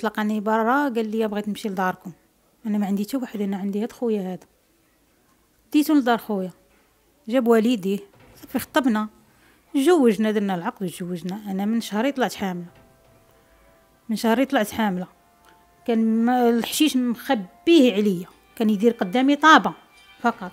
طلقني برا قال لي بغيت نمشي لداركم انا ما عندي حتى واحد انا عندي هاد خويا هذا ديتو لدار خويا جاب والديه صافي خطبنا جوجنا درنا العقد وتزوجنا انا من شهري طلعت حامله من شهري طلعت حامله كان الحشيش مخبيه عليا كان يدير قدامي طابه فقط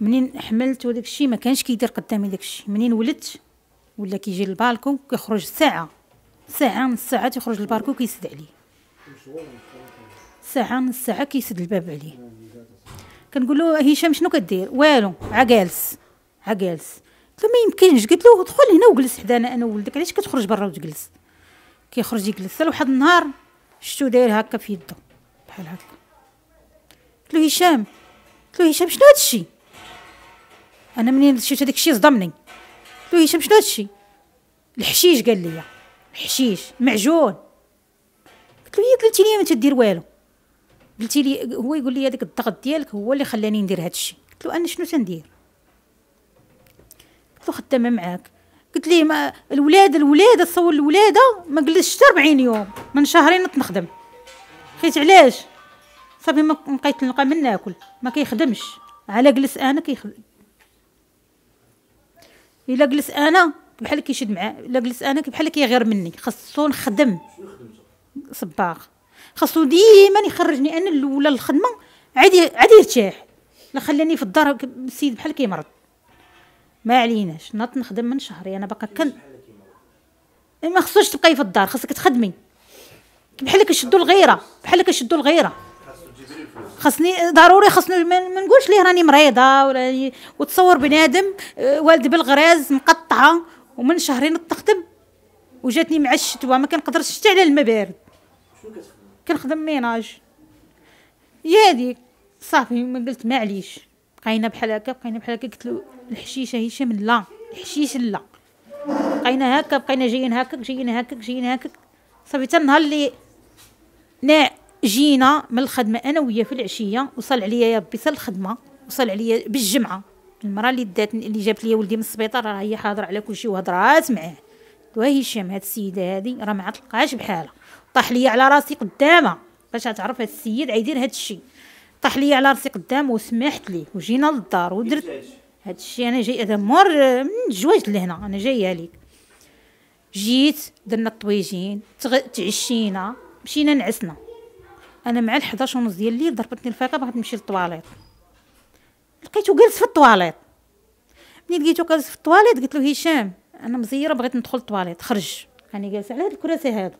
منين حملت وداك الشيء ما كانش كيدير قدامي داك الشيء منين ولدت ولا كيجي للبالكون كيخرج ساعه ساعة نص ساعة تيخرج الباركو كيسد عليه ساعة نص ساعة كيسد الباب عليه كنقول له هشام شنو كدير والو عا جالس عا جالس قلت له ما يمكنش قلت له دخل هنا وجلس حدانا انا وولدك علاش كتخرج برا وتجلس كيخرج يجلس واحد النهار شتو داير هكا في يده بحال هكا قلت له هشام قلت له هشام شنو هادشي انا منين شفت هذاك الشيء صدمني قلت له هشام شنو هادشي الحشيش قال لي حشيش معجون قلت له هي قلتي لي ما تدير والو قلتي لي هو يقول لي هذاك الضغط ديالك هو اللي خلاني ندير هذا الشيء قلت له انا شنو تندير قلت له خدامه معاك قلت لي ما الولاد الولاد تصور الولاده ما جلستش حتى 40 يوم من شهرين نخدم حيت علاش صافي ما بقيت نلقى من ناكل ما كيخدمش على جلس انا كيخدم الا جلس انا بحال كيشد معاه لا جلس انا بحال كيغير مني خاصو نخدم صباغ خاصو ديما يخرجني انا الاولى للخدمه عادي عادي يرتاح لا خلاني في الدار السيد بحال كيمرض ما عليناش نط نخدم من شهري انا باقا كن ما خصوش تبقاي في الدار خاصك تخدمي بحال كيشدوا الغيره بحال كيشدوا الغيره خاصني ضروري خاصني ما نقولش ليه راني مريضه ولا وتصور بنادم آه، والد بالغراز مقطعه ومن شهرين تخدم وجاتني مع الشتوى ما كنقدرش حتى على الماء بارد كنخدم ميناج يا هذيك صافي ما قلت معليش بقينا بحال هكا بقينا بحال هكا قلت له الحشيشه هشام لا الحشيش لا بقينا هكا بقينا جايين هكا جايين هكا جايين هكا صافي حتى النهار اللي نا جينا من الخدمه انا وياه في العشيه وصل عليا يا ربي حتى الخدمه وصل عليا بالجمعه المراه اللي دات اللي جابت لي ولدي من السبيطار راه هي حاضره على كلشي وهضرات معاه دوا هشام هاد السيده هادي راه ما عطلقاش بحالها طاح ليا على راسي قدامها باش تعرف هاد السيد عيدير هاد الشي طاح ليا على راسي قدام وسمحت ليه وجينا للدار ودرت هاد الشي انا جاي هذا مور من الجواج لهنا انا جايه ليك جيت درنا الطويجين تعشينا مشينا نعسنا انا مع ال11 ونص ديال الليل ضربتني الفاكهه بغيت نمشي للطواليط لقيته جالس في الطواليط ملي لقيته جالس في الطواليط قلت له هشام انا مزيره بغيت ندخل الطواليط خرج راني يعني جالسه على هاد الكراسي هادو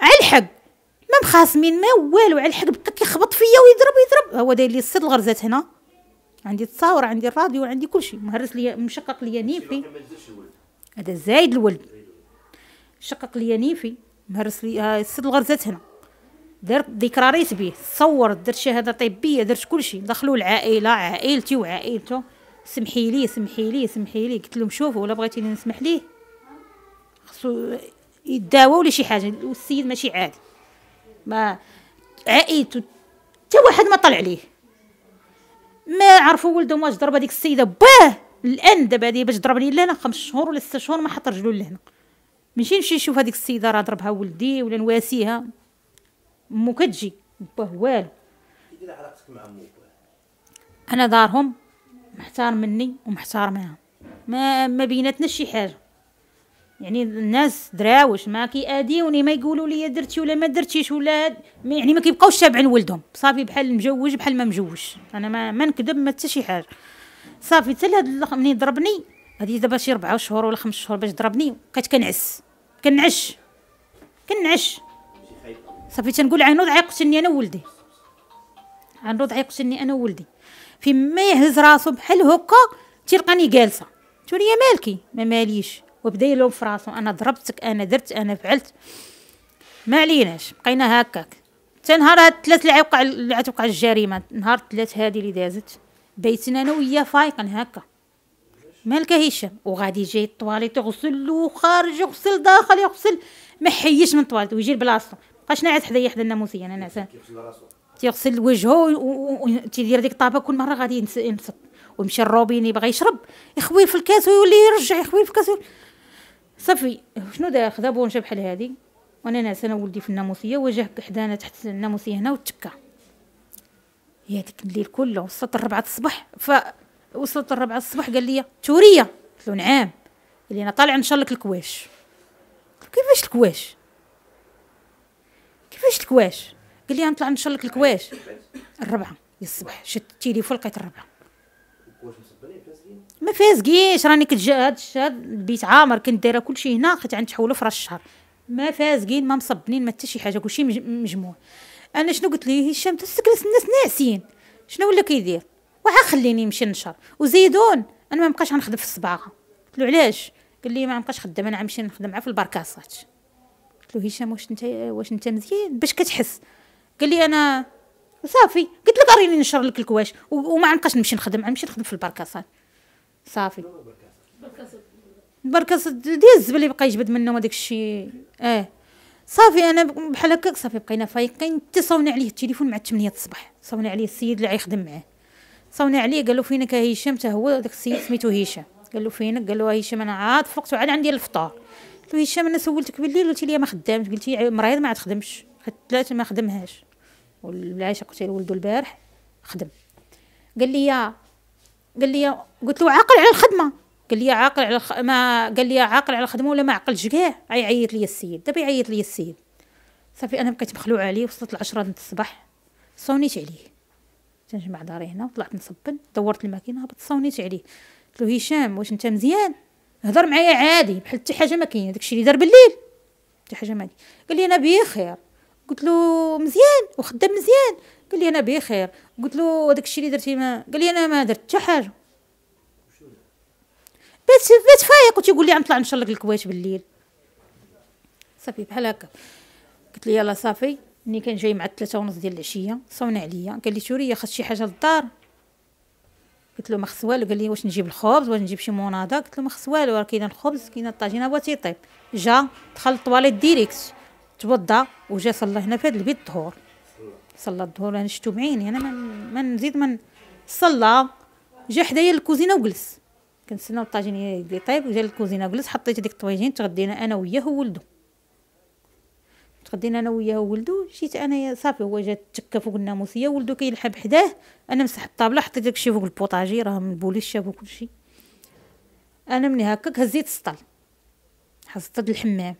على الحق ما مخاصمين ما والو على الحق بقى كيخبط فيا ويضرب يضرب هو داير لي الصيد الغرزات هنا عندي التصاور عندي الراديو عندي كلشي مهرس لي مشقق لي نيفي هذا زايد الولد شقق لي نيفي مهرس لي آه، السد الغرزات هنا درت ديكراريت به تصور درت شهاده طبيه درت كلشي دخلوا العائله عائلتي وعائلته سمحي لي سمحي لي سمحي لي قلت لهم شوفوا ولا بغيتي نسمح ليه خصو يداوى ولا شي حاجه والسيد ماشي عادي ما عائلته حتى واحد ما طلع ليه ما عرفوا ولدهم واش ضرب هذيك السيده باه الان دابا هذه باش ضربني لهنا خمس شهور ولا ست شهور ما حط رجلو لهنا ماشي نمشي نشوف هذيك السيده راه ضربها ولدي ولا نواسيها مو كتجي باه والو مع انا دارهم محتار مني ومحتار منها ما ما بيناتنا شي حاجه يعني الناس دراوش ما كيأديوني ما يقولوا لي درتي ولا ما درتيش ولا يعني ما كيبقاوش تابعين ولدهم صافي بحال مجوج بحال ما مجوج انا ما, ما نكذب ما حتى شي حاجه صافي حتى هاد منين ضربني هادي دابا شي ربعة شهور ولا خمس شهور باش ضربني بقيت كنعس كنعش كنعش صافي تنقول عنود عيقتني انا وولدي عنود عيقتني انا وولدي ما يهز راسو بحال هكا تلقاني جالسه تقول يا مالكي ما ماليش وبدا يلوم في راسو انا ضربتك انا درت انا فعلت ما عليناش بقينا هكاك حتى نهار هاد الثلاث اللي عيوقع اللي عتوقع الجريمه نهار الثلاث هادي اللي دازت بيتنا انا وياه فايقن هكا مالك هشام وغادي جاي الطواليط يغسل وخارج يغسل داخل يغسل ما حيش من الطواليط ويجي لبلاصتو بقاش ناعس حدايا حدا الناموسيه انا نعسان تيغسل وجهه وتيدير ديك الطابه كل مره غادي ينصب ويمشي الروبين يبغى يشرب يخوي في الكاس ويولي يرجع يخوي في الكاس صافي شنو دا خدا بونجا بحال هادي وانا ناس انا ولدي في الناموسيه وجه حدانا تحت الناموسيه هنا وتكا هي ديك الليل كله وصلت الربعة الصبح ف وصلت الربعة الصبح قال لي توريه قلت له نعم قال لي انا طالع نشلك الكواش كيفاش الكواش كيفاش الكواش قال لي نطلع نشر لك الكواش الربعه يا الصباح شد التليفون لقيت الربعه ما فازقيش راني كنت هاد الشهر البيت عامر كنت دايره كلشي هنا خيت غنتحولوا في راس الشهر ما فازقين ما مصبنين ما حتى شي حاجه كلشي مجموع انا شنو قلت ليه هشام تسكرس الناس ناعسين شنو ولا كيدير وعا خليني نمشي نشر وزيدون انا ما بقاش غنخدم في الصباغه قلت له علاش قال لي ما بقاش خدام انا غنمشي نخدم معاه في البركاسات قلت له هشام واش انت واش انت مزيان باش كتحس قال لي انا صافي قلت لك اريني نشر لك الكواش وما عنقاش نمشي نخدم نمشي نخدم في البركاسان صافي بركاس ديال الزبل بقى يجبد منهم هذاك الشيء اه صافي انا بحال هكاك صافي بقينا فايقين تصوني عليه التليفون مع 8 الصباح صوني عليه السيد اللي غيخدم معاه صوني عليه قالوا فينك هشام حتى هو داك السيد سميتو هشام قالوا فينك قالوا هشام انا عاد فقت وعاد عندي الفطور قلت هشام انا سولتك بالليل قلتي لي ما خدامش قلتي مريض ما تخدمش ثلاثه ما خدمهاش والعايشه قلت ولدو البارح خدم قال لي قال لي قلت له عاقل على الخدمه قال لي عاقل على الخ... ما قال لي عاقل على الخدمه ولا ما عقلش كاع عيط لي السيد دابا يعيط لي السيد صافي انا بقيت مخلوعه عليه وصلت العشرة د الصباح صونيت عليه تنجمع داري هنا وطلعت نصبن دورت الماكينه هبط صونيت عليه قلت له هشام واش انت مزيان هضر معايا عادي بحال حتى حاجه ما كاينه داكشي اللي دار بالليل حتى حاجه ما قال لي انا بخير قلت له مزيان وخدام مزيان قال لي انا بخير قلت له داك الشيء اللي درتي ما قال لي انا ما درت حتى حاجه بات بات فايق وتيقول لي غنطلع نشلق الكويت بالليل صافي بحال هكا قلت لي يلا صافي ملي كان جاي مع الثلاثة ونص ديال العشيه صوني عليا قال لي شوري خاص شي حاجه للدار قلت له ما خص والو قال لي واش نجيب الخبز واش نجيب شي موناضه قلت له ما خص والو راه كاين الخبز كاين الطاجينه هو تيطيب جا دخل الطواليت ديريكت توضى وجا صلى هنا في هذا البيت الظهر صلى الظهر انا يعني شفتو بعيني انا ما نزيد من صلى جا حدايا للكوزينه وجلس كنتسناو الطاجين يطيب وجا للكوزينه وجلس حطيت ديك الطويجين تغدينا انا وياه وولده تغدينا انا وياه وولدو جيت انايا صافي هو جا تكا فوق الناموسيه ولدو كيلحب حداه انا مسحت الطابله حطيت داكشي فوق البوطاجي راه من البوليس شافو كلشي انا مني هكاك هزيت السطل حصلت الحمام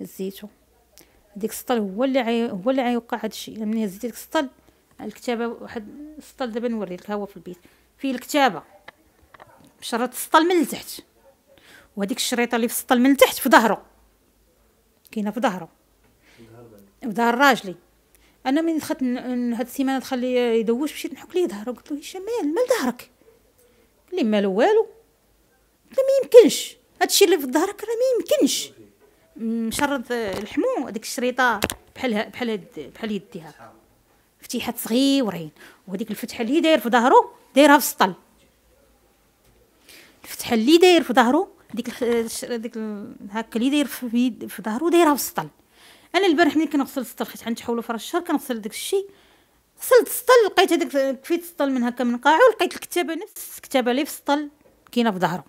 هزيتو ديك السطل هو اللي عي... هو اللي عيوقع هادشي مني هزيت ديك السطل الكتابه واحد السطل دابا نوريك ها هو في البيت فيه الكتابه شريط السطل من لتحت وهاديك الشريطه اللي في السطل من لتحت في ظهره كاينه في ظهره بظهر راجلي انا من دخلت هاد السيمانه دخل لي يدوش مشيت نحك ليه ظهره قلت له هشام مال ظهرك قال لي مالو والو قلت ما يمكنش هادشي اللي في ظهرك راه ما يمكنش مشرد الحمو هذيك الشريطه بحال بحال هاد بحال يديها فتيحات صغيورين وهذيك الفتحه اللي داير في ظهره دايرها في السطل الفتحه اللي داير في ظهره ديك ديك هكا اللي داير في في ظهره دايرها في السطل انا البارح ملي كنغسل السطل حيت عندي في فراش الشهر كنغسل داك الشيء غسلت السطل لقيت هذاك كفيت السطل من هكا من قاعه ولقيت الكتابه نفس الكتابه اللي في السطل كاينه في ظهره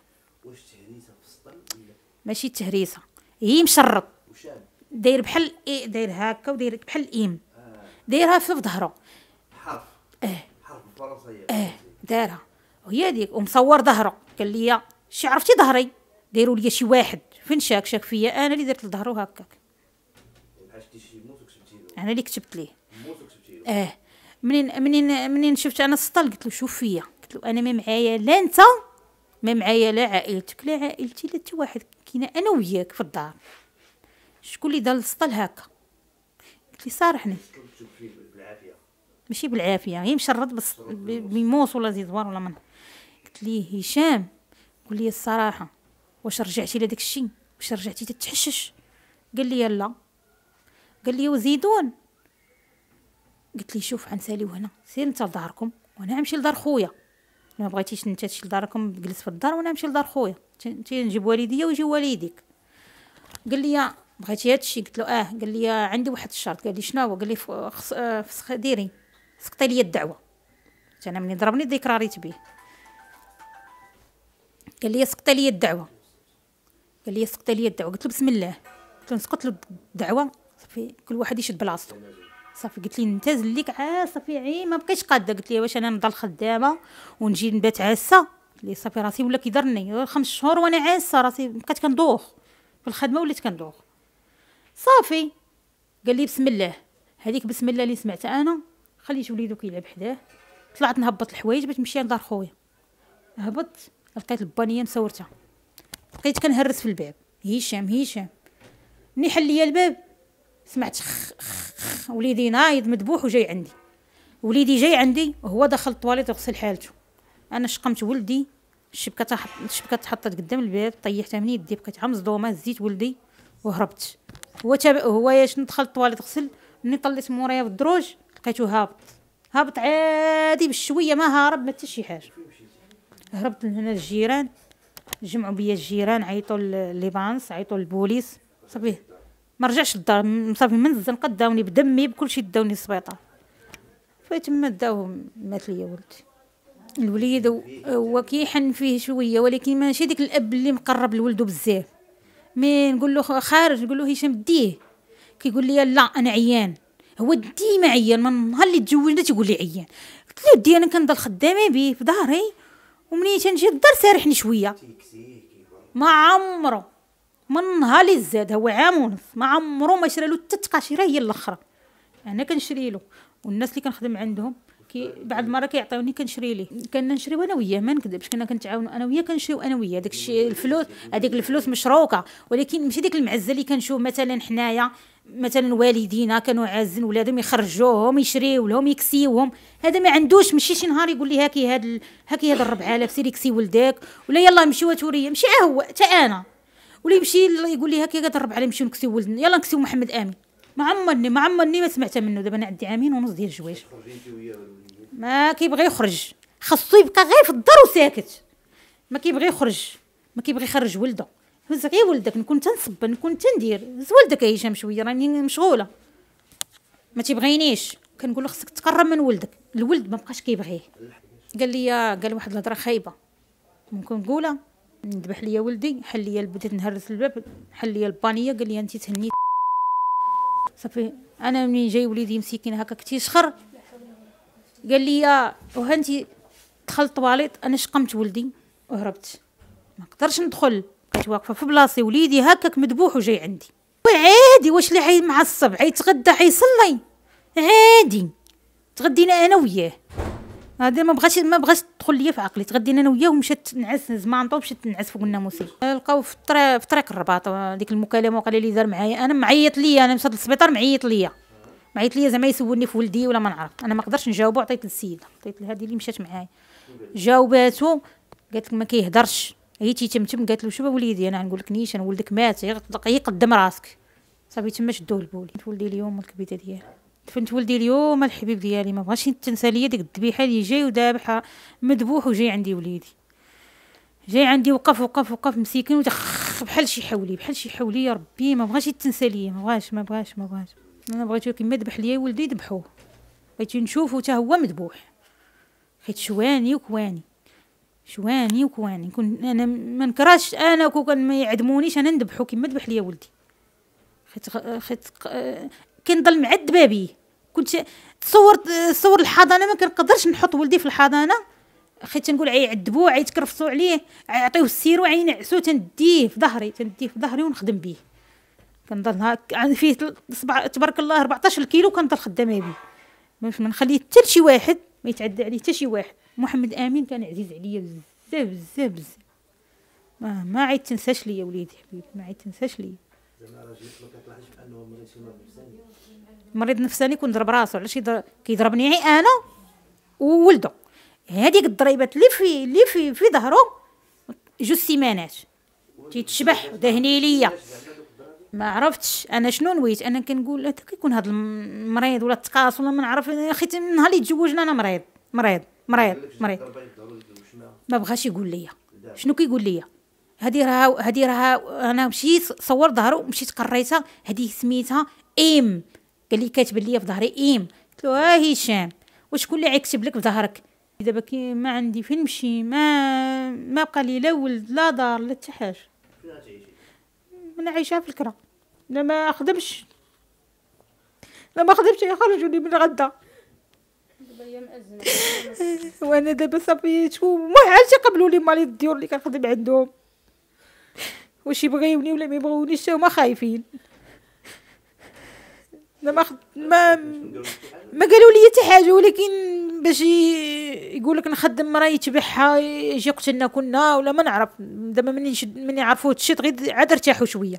واش تهريسه في السطل ولا ماشي تهريسه هي مشرط داير بحال إيه داير هكا وداير بحال الايم آه. دايرها في ظهره حرف اه حرف الفرنسيه اه دارها وهي هذيك ومصور ظهره قال لي شي عرفتي ظهري دايروا لي شي واحد فين شاك شاك فيا انا اللي درت لظهره هكاك عرفتي شي انا اللي كتبت ليه اه منين منين منين شفت انا السطل قلت له شوف فيا قلت له انا ما معايا لا انت ما معايا لا عائلتك لا عائلتي لا حتى واحد كاينه انا وياك في الدار شكون اللي دار السطل هكا قلت لي صارحني ماشي بالعافيه هي مشرد بس بموس ولا زي ولا من قلت ليه هشام قول لي الصراحه واش رجعتي لداك الشيء واش رجعتي تتحشش قال لي لا قال لي وزيدون قلت لي شوف سالي هنا سير نتا لداركم وانا نمشي لدار خويا ما بغيتيش نتا تمشي لداركم جلس في الدار وانا نمشي لدار خويا انت نجيب والديا ويجي والديك قال لي بغيتي هادشي قلت له اه قال لي عندي واحد الشرط قال لي شنو قال لي فسخ ديري سقطي لي الدعوه انا ملي ضربني ديك راريت بيه قال لي سقطي لي الدعوه قال لي سقطي لي الدعوه قلت له بسم الله قلت له نسقط له الدعوه صافي كل واحد يشد بلاصتو صافي قلت لي انت زليك عا صافي عي ما بقيتش قاده قلت لي واش انا نضل خدامه ونجي نبات عاسه لي صافي راسي ولا كيضرني خمس شهور وانا عاسه راسي بقيت كندوخ في الخدمه وليت كندوخ صافي قال لي بسم الله هذيك بسم الله اللي سمعتها انا خليت وليدو كيلعب حداه طلعت نهبط الحوايج باش نمشي لدار خويا هبطت لقيت البانيه مسورتها بقيت كنهرس في الباب هشام هشام ملي حل ليا الباب سمعت خ خ خ وليدي نايض مذبوح وجاي عندي وليدي جاي عندي وهو دخل الطواليت وغسل حالته انا شقمت ولدي الشبكه تحط الشبكه تحطت قدام الباب طيحتها من يدي بقيت صدومه هزيت ولدي وهربت هو تابع هو ياش ندخل الطواليت غسل ملي طليت مورايا بالدروج لقيته هابط هابط عادي بالشويه ما هارب ما حتى شي حاجه هربت من هنا الجيران جمعوا بيا الجيران عيطوا لليفانس عيطوا للبوليس صافي ما رجعش للدار صافي من الزنقه داوني بدمي بكلشي داوني للسبيطار فتما داوهم مات ليا ولدي الوليد هو كيحن فيه شويه ولكن ماشي ديك الاب اللي مقرب لولده بزاف مي نقول له خارج نقول له هشام ديه كيقول لي لا انا عيان هو ديما عيان من نهار اللي تزوجنا تيقول لي عيان قلت له دي انا كنضل خدامه به في ظهري ومنين تنجي للدار سارحني شويه ما عمره من نهار اللي زاد هو عام ونص ما عمرو ما شرى له تتقاشيره هي الاخرى انا كنشري له والناس اللي كنخدم عندهم كي بعد مره كيعطيوني كنشري ليه كنا نشريو انا وياه ما نكذبش كنا كنتعاونوا انا وياه كنشريو انا وياه داك الشيء الفلوس هذيك الفلوس مشروكه ولكن ماشي ديك المعزه اللي كنشوف مثلا حنايا مثلا والدينا كانوا عازين ولادهم يخرجوهم يشريو لهم يكسيوهم هذا ما عندوش ماشي شي نهار يقول لي هاكي هاد هاكي هاد 4000 سيري كسي ولدك ولا يلاه مشي وتوريه مشي اه هو حتى انا ولا يمشي يقول لي هكا قدر على نمشيو نكسيو ولدنا يلا نكسيو محمد امين ما عمرني ما عمرني ما سمعت منه دابا انا عندي عامين ونص ديال الجواج ما كيبغي يخرج خاصو يبقى غير في الدار وساكت ما كيبغي يخرج ما كيبغي يخرج ولده هز غير ولدك نكون تنصب نكون تندير هز ولدك يا هشام شويه راني مشغوله ما تيبغينيش كنقول له خصك تقرب من ولدك الولد ما بقاش كيبغيه قال لي قال واحد الهضره خايبه ممكن نقولها ذبح ليا ولدي حل ليا بديت نهرس الباب حل ليا البانيه قال لي انت تهني صافي انا منين جاي وليدي مسكين هكا كتيشخر قال لي آه، وها انت دخلت طواليط انا شقمت ولدي وهربت ما قدرش ندخل كنت واقفه في بلاصتي وليدي هكاك مذبوح وجاي عندي وعادي واش اللي حي معصب حيتغدى حيصلي عادي تغدينا انا وياه هذا ما بغاش ما بغاش تدخل ليا في عقلي تغدينا انا وياه ومشات نعس زمانطو مشات نعس فوق الناموسي أه، لقاو في الطريق في طريق الرباط أه، ديك المكالمه وقال لي دار معايا انا معيط ليا انا مشات للسبيطار معيط ليا معيط ليا زعما يسولني في ولدي ولا ما نعرف انا ما نقدرش نجاوبو عطيت للسيده عطيت لهذه اللي مشات معايا جاوباتو قالت لك ما كيهضرش هي تيتمتم قالت له شوف وليدي انا نقول لك نيشان ولدك مات يقدم قدم راسك صافي تما شدوه البولي ولدي اليوم الكبيده ديالي دفنت ولدي اليوم الحبيب ديالي ما بغاش تنسى ليا ديك الذبيحه اللي جاي وذابحه مذبوح وجاي عندي وليدي جاي عندي وقف وقف وقف مسكين ودخ بحال شي حولي بحال شي حولي يا ربي ما بغاش يتنسى ليا ما بغاش ما بغاش ما بغاش انا بغيتو كيما ذبح ليا ولدي ذبحوه بغيت نشوفو حتى هو مذبوح حيت شواني وكواني شواني وكواني كون انا ما نكرهش انا كون ما يعدمونيش انا نذبحو كيما ذبح ليا ولدي خيت خيت كنضل معذبه بيه كنت تصور تصور الحضانه ما كنقدرش نحط ولدي في الحضانه خيت تنقول عي عدبو عي تكرفصو عليه عيعطيوه السيرو عي نعسو تنديه في ظهري تنديه في ظهري ونخدم بيه كنضل هاك عندي فيه سبع... تبارك الله 14 كيلو كنضل خدامه بيه ما نخلي حتى شي واحد ما يتعدى عليه حتى شي واحد محمد امين كان عزيز عليا بزاف بزاف بزاف ما, ما تنساش ليا وليدي حبيبي ما عيت تنساش ليا مريض نفساني كون ضرب راسو علاش كيضربني غير إيه، انا وولده هذيك الضريبات اللي في اللي في في ظهره جوج سيمانات تيتشبح دهني ليا ما عرفتش انا شنو نويت انا كنقول حتى كيكون هذا المريض ولا التقاص ولا ما نعرف اخي من نهار اللي تزوجنا انا مريض مريض مريض مريض ما بغاش يقول ليا شنو كيقول ليا هذه راه هذه راه انا مشيت صور ظهرو مشيت قريتها هذه سميتها ايم قال لي كاتب لي في ظهري ايم قلت له ها آه، هشام وشكون اللي عيكتب لك في ظهرك دابا كي ما عندي فين نمشي ما ما بقى لي لا ولد لا دار لا حتى حاجه انا عايشه في الكره لا ما اخدمش لا ما خدمش يخرجوني من غدا وانا دابا صافي ما عادش يقبلوا لي مالي الديور اللي كنخدم عندهم واش يبغيوني ولا ما يبغونيش هما خايفين انا ما ما ما قالوا لي حتى حاجه ولكن باش يقول لك نخدم مرا يتبعها يجي قتلنا كنا ولا ما نعرف دابا مني شد مني عرفوا تشد غير عاد ارتاحوا شويه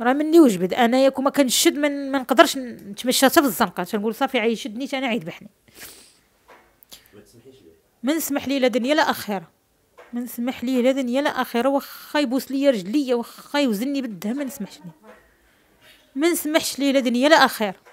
راه مني وجبد انايا كون ما كنشد من ما نقدرش نتمشى حتى في الزنقه تنقول صافي عايشدني انا عيد بحني ما تسمحيش لي ما نسمح لي لا دنيا لا اخره ما نسمح ليه لا دنيا لا اخره واخا يبوس ليا رجليا واخا يوزني بالدهه ما نسمحش ليه ما نسمحش ليه لا دنيا لا اخره